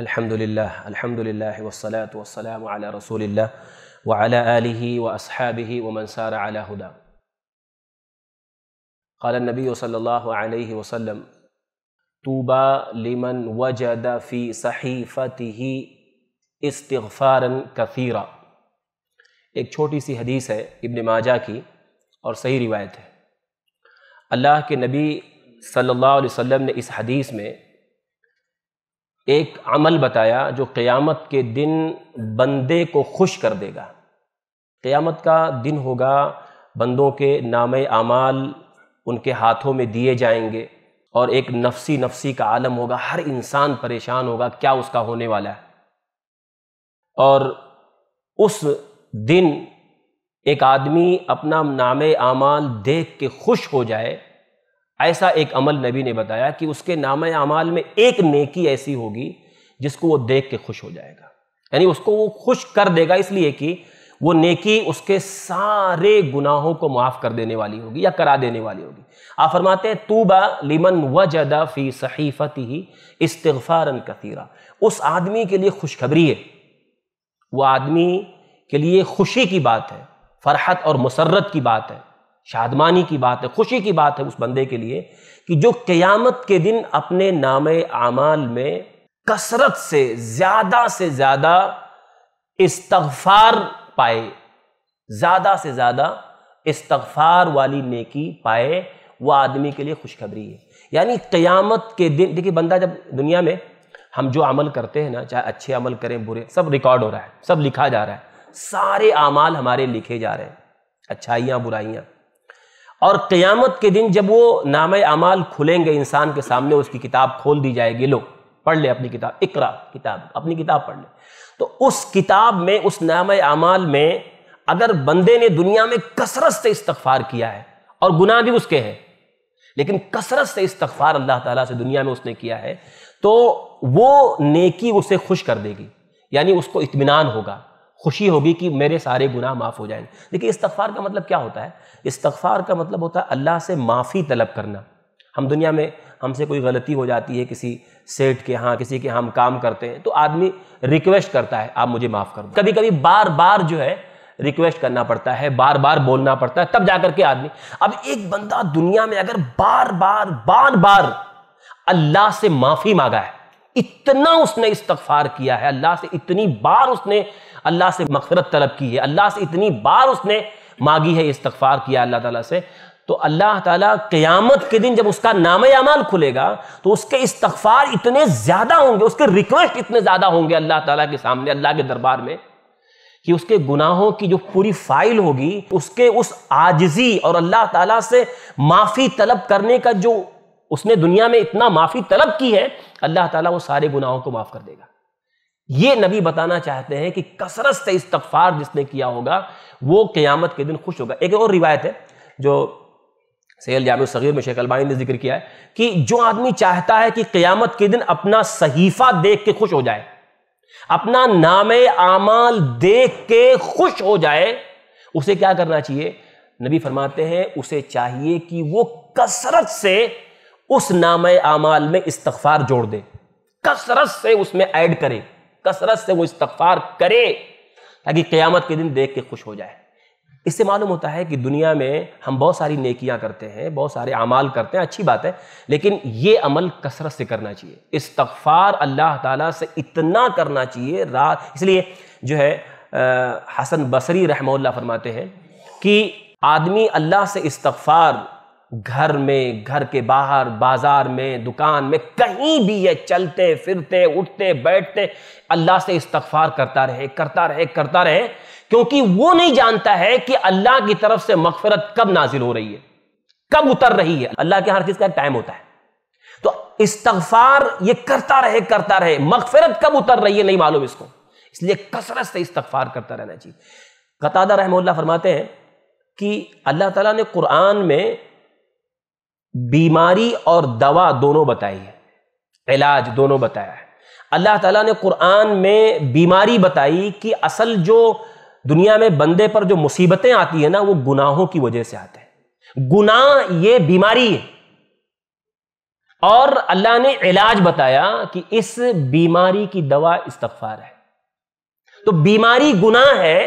अल्हम्दुलिल्लाह अल्हम्दुलिल्लाह वस्सलातु वस्सलामु अला रसूलिल्लाह व अला आलिहि व अस्हाबिहि व मन सार अला हुदा قال النبي صلى الله عليه وسلم طوبى لمن وجد في صحيفته इस्तफ़ारन कसीरा एक छोटी सी हदीस है इब्न माजा की और सही रिवायत है अल्लाह के नबी सल्लल्लाहु अलैहि वसल्लम ने इस हदीस में एक अमल बताया जो क़यामत के दिन बंदे को खुश कर देगा क़यामत का दिन होगा बंदों के नाम आमाल उनके हाथों में दिए जाएंगे और एक नफसी नफसी का आलम होगा हर इंसान परेशान होगा क्या उसका होने वाला है और उस दिन एक आदमी अपना नाम आमाल देख के खुश हो जाए ऐसा एक अमल नबी ने बताया कि उसके नाम अमाल में एक नेकी ऐसी होगी जिसको वो देख के खुश हो जाएगा यानी उसको वो खुश कर देगा इसलिए कि वो नेकी उसके सारे गुनाहों को माफ़ कर देने वाली होगी या करा देने वाली होगी आप फरमाते हैं तूबा लिमन जदा फी सहीफ़त ही इस्तफ़ारन कतीरा उस आदमी के लिए खुशखबरी है वह आदमी के लिए खुशी की बात है फरहत और मुसरत की बात है शादमानी की बात है खुशी की बात है उस बंदे के लिए कि जो क़यामत के दिन अपने नाम आमाल में कसरत से ज़्यादा से ज़्यादा इस्तफार पाए ज़्यादा से ज़्यादा इस्तफार वाली नेकी पाए वह आदमी के लिए खुशखबरी है यानी क़यामत के दिन देखिए बंदा जब दुनिया में हम जो अमल करते हैं ना चाहे अच्छे अमल करें बुरे सब रिकॉर्ड हो रहा है सब लिखा जा रहा है सारे अमाल हमारे लिखे जा रहे हैं अच्छाइयाँ बुराइयाँ और क़यामत के दिन जब वो नाम अमाल खुलेंगे इंसान के सामने उसकी किताब खोल दी जाएगी लो पढ़ ले अपनी किताब इकरा किताब अपनी किताब पढ़ ले तो उस किताब में उस नाम अमाल में अगर बंदे ने दुनिया में कसरत से इस्तफार किया है और गुनाह भी उसके हैं लेकिन कसरत से इस्तफार अल्लाह ताला से दुनिया में उसने किया है तो वो नेकी उसे खुश कर देगी यानी उसको इतमान होगा खुशी होगी कि मेरे सारे गुनाह माफ़ हो जाएंगे देखिए इस्तफार का मतलब क्या होता है इस्तफार का मतलब होता है अल्लाह से माफ़ी तलब करना हम दुनिया में हमसे कोई गलती हो जाती है किसी सेठ के यहाँ किसी के यहाँ हम काम करते हैं तो आदमी रिक्वेस्ट करता है आप मुझे माफ़ कर कभी कभी बार बार जो है रिक्वेस्ट करना पड़ता है बार बार बोलना पड़ता है तब जा के आदमी अब एक बंदा दुनिया में अगर बार बार बार बार अल्लाह से माफ़ी मांगा है इतना उसने इस्तफार किया है अल्लाह से इतनी बार उसने अल्लाह से मकसरत तलब की है अल्लाह से इतनी बार उसने मांगी है इस्तफार किया अल्लाह ताला से तो अल्लाह ताला क़यामत के दिन जब उसका नाम अमाल खुलेगा तो उसके इस्तफार इतने ज़्यादा होंगे उसके रिक्वेस्ट इतने ज़्यादा होंगे अल्लाह ताला के सामने अल्लाह के दरबार में कि उसके गुनाहों की जो पूरी फाइल होगी उसके उस आजजी और अल्लाह ताला से माफ़ी तलब करने का जो उसने दुनिया में इतना माफी तलब की है अल्लाह ताला वो सारे गुनाहों को माफ कर देगा ये नबी बताना चाहते हैं कि कसरत से इस्तफार जिसने किया होगा वो क़यामत के दिन खुश होगा एक और रिवायत है जो सैल जाम सगीर में शेख अलबाई ने जिक्र किया है कि जो आदमी चाहता है कि क़यामत के दिन अपना सहीफा देख के खुश हो जाए अपना नाम आमाल देख के खुश हो जाए उसे क्या करना चाहिए नबी फरमाते हैं उसे चाहिए कि वो कसरत से उस नाम आमाल में इस्तफार जोड़ दे कसरत से उसमें ऐड करे कसरत से वो इस्तफार करे ताकि क़यामत के दिन देख के खुश हो जाए इससे मालूम होता है कि दुनिया में हम बहुत सारी नेकियां करते हैं बहुत सारे अमाल करते हैं अच्छी बात है लेकिन ये अमल कसरत से करना चाहिए इस्तफार अल्लाह ताला से इतना करना चाहिए रात इसलिए जो है आ, हसन बसरी रहमोल्ला फरमाते हैं कि आदमी अल्लाह से इस्तफार घर में घर के बाहर बाजार में दुकान में कहीं भी ये चलते फिरते उठते बैठते अल्लाह से इस्तफार करता रहे करता रहे करता रहे क्योंकि वो नहीं जानता है कि अल्लाह की तरफ से मकफरत कब नाजिल हो रही है कब उतर रही है अल्लाह के हर चीज का टाइम होता है तो इस्तफार ये करता रहे करता रहे मकफरत कब उतर रही है नहीं मालूम इसको इसलिए कसरत से इस्तफार करता रहना चाहिए कतादा रहमल्ला फरमाते हैं कि अल्लाह तला ने कुरान में बीमारी और दवा दोनों बताई है इलाज दोनों बताया है अल्लाह ताला ने कुरान में बीमारी बताई कि असल जो दुनिया में बंदे पर जो मुसीबतें आती है ना वो गुनाहों की वजह से आते हैं गुनाह ये बीमारी है और अल्लाह ने इलाज बताया कि इस बीमारी की दवा इस्तफार है तो बीमारी गुनाह है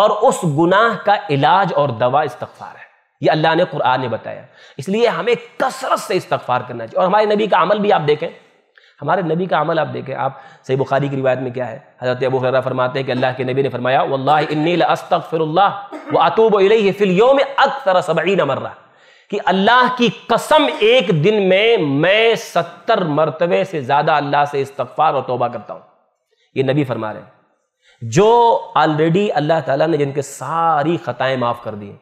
और उस गुनाह का इलाज और दवा इस्तफार है ये अल्लाह ने कुरान ने बताया इसलिए हमें कसरत से इस्तफार करना चाहिए और हमारे नबी का अमल भी आप देखें हमारे नबी का अमल आप देखें आप सही बुखारी की रिवायत में क्या है हज़रत अबू हरा फरमाते हैं कि अल्लाह के नबी ने फरमाया वल्ला इन्नीला व अतूब फिलियो में अक्सर सबई मर्रा कि अल्लाह की कसम एक दिन में मैं सत्तर मरतबे से ज़्यादा अल्लाह से इस्तफार और तोबा करता हूँ ये नबी फरमा रहे हैं जो ऑलरेडी अल्लाह ताला ने जिनके सारी खताएं माफ कर दी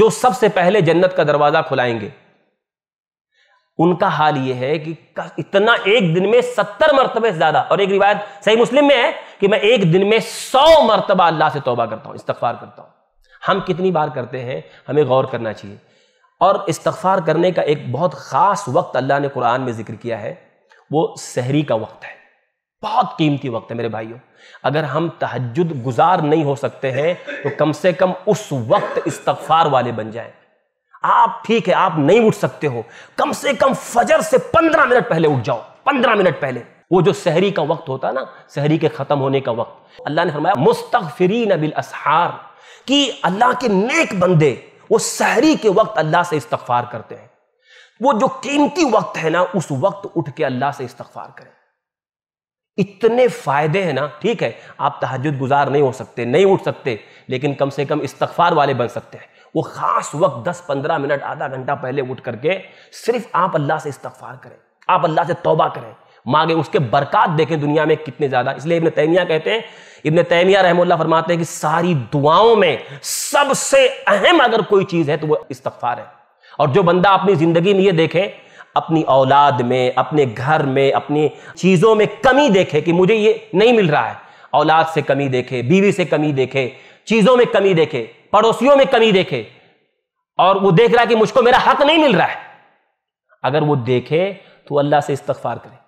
जो सबसे पहले जन्नत का दरवाजा खुलाएंगे उनका हाल यह है कि इतना एक दिन में सत्तर मरतबे से ज्यादा और एक रिवायत सही मुस्लिम में है कि मैं एक दिन में सौ मरतबा अल्लाह से तोबा करता हूं इस्तफार करता हूं हम कितनी बार करते हैं हमें गौर करना चाहिए और इस्तफार करने का एक बहुत ख़ास वक्त अल्लाह ने कुरान में जिक्र किया है वो सहरी का वक्त है बहुत कीमती वक्त है मेरे भाइयों अगर हम तहजद गुजार नहीं हो सकते हैं तो कम से कम उस वक्त इस्तफार वाले बन जाएं आप ठीक है आप नहीं उठ सकते हो कम से कम फजर से पंद्रह मिनट पहले उठ जाओ पंद्रह मिनट पहले वो जो शहरी का वक्त होता है ना शहरी के ख़त्म होने का वक्त अल्लाह ने फरमाया मुस्तफरी नबिल असहार कि अल्लाह के नेक बंदे वो शहरी के वक्त अल्लाह से इस्तफ़ार करते हैं वो जो कीमती वक्त है ना उस वक्त उठ के अल्लाह से इस्तफ़ार करें इतने फायदे हैं ना ठीक है आप तहजद गुजार नहीं हो सकते नहीं उठ सकते लेकिन कम से कम इस्तफार वाले बन सकते हैं वो ख़ास वक्त 10-15 मिनट आधा घंटा पहले उठ करके सिर्फ आप अल्लाह से इस्तफार करें आप अल्लाह से तोबा करें मांगे उसके बरकत देखें दुनिया में कितने ज़्यादा इसलिए इबन तैमिया कहते हैं इबन तैमिया रहमल्ला फरमाते हैं कि सारी दुआओं में सबसे अहम अगर कोई चीज़ है तो वह इस्तफार है और जो बंदा अपनी ज़िंदगी में ये देखें अपनी औलाद में अपने घर में अपनी चीज़ों में कमी देखे कि मुझे ये नहीं मिल रहा है औलाद से कमी देखे बीवी से कमी देखे चीज़ों में कमी देखे पड़ोसियों में कमी देखे और वो देख रहा है कि मुझको मेरा हक नहीं मिल रहा है अगर वो देखे तो अल्लाह से इस्तफार करे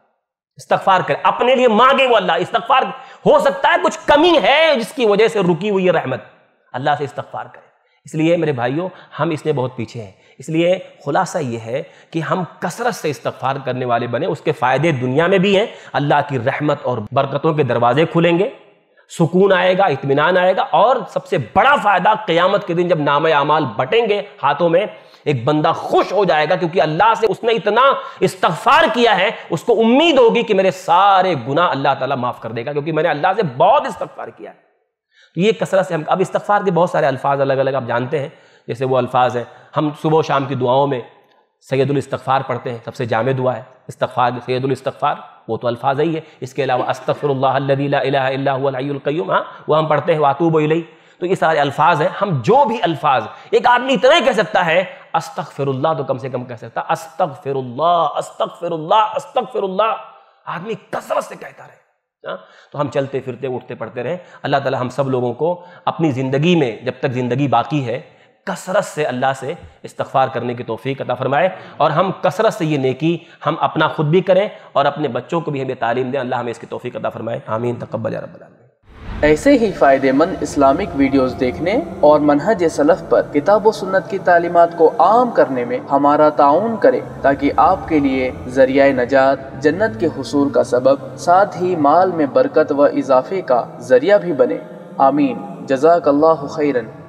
इस्तफार करे अपने लिए मांगे वो अल्लाह इस्तफार हो सकता है कुछ कमी है जिसकी वजह से रुकी हुई है रहमत अल्लाह से इस्तफार करे इसलिए मेरे भाइयों हम इसलिए बहुत पीछे हैं इसलिए खुलासा ये है कि हम कसरत से इस्तफार करने वाले बने उसके फ़ायदे दुनिया में भी हैं अल्लाह की रहमत और बरकतों के दरवाजे खुलेंगे सुकून आएगा इतमान आएगा और सबसे बड़ा फ़ायदा क़यामत के दिन जब नाम अमाल बटेंगे हाथों में एक बंदा खुश हो जाएगा क्योंकि अल्लाह से उसने इतना इस्तफार किया है उसको उम्मीद होगी कि मेरे सारे गुना अल्लाह ताला माफ़ कर देगा क्योंकि मैंने अल्लाह से बहुत इस्तफार किया है तो ये कसरत से हम अब इस्तफार के बहुत सारे अल्फाज अलग अलग आप जानते हैं जैसे वो अल्फाज हैं हम सुबह शाम की दुआओं में सैदुल इस्तफ़ार पढ़ते हैं सबसे जाम दुआ है इस्तफ़ार सैदुल इस्तफ़ार वो तो अल्फाज ही है इसके अलावा अस्तफ़रल्लाकैम हाँ वह हम पढ़ते हैं वातूब इलई तो ये सारे अल्फाज हैं हम जो भी अल्फाज एक आदमी इतना ही कह सकता है फ़िरल्ला तो कम से कम कह सकता फिर अस्तक अस्तफ़िरुल्ला आदमी कसरत से कहता रहे ना? हाँ, तो हम चलते फिरते उठते पढ़ते रहें अल्लाह ताला हम सब लोगों को अपनी ज़िंदगी में जब तक ज़िंदगी बाकी है कसरत से अल्लाह से इस्तफ़ार करने की तोफ़ी अता फ़रमाए और हम कसरत से ये नेकी हम अपना खुद भी करें और अपने बच्चों को भी हमें तालीम दें अल्लाह हमें इसकी तोफ़ी अता फ़रमाए आमीन तकबल रबाल ऐसे ही फ़ायदेमंद इस्लामिक वीडियोस देखने और मनहज सलफ़ पर किताब सुन्नत की तालीमत को आम करने में हमारा ताउन करें ताकि आपके लिए ज़रिया नजात जन्नत के हसूल का सबब साथ ही माल में बरकत व इजाफे का ज़रिया भी बने आमीन जजाक खैरन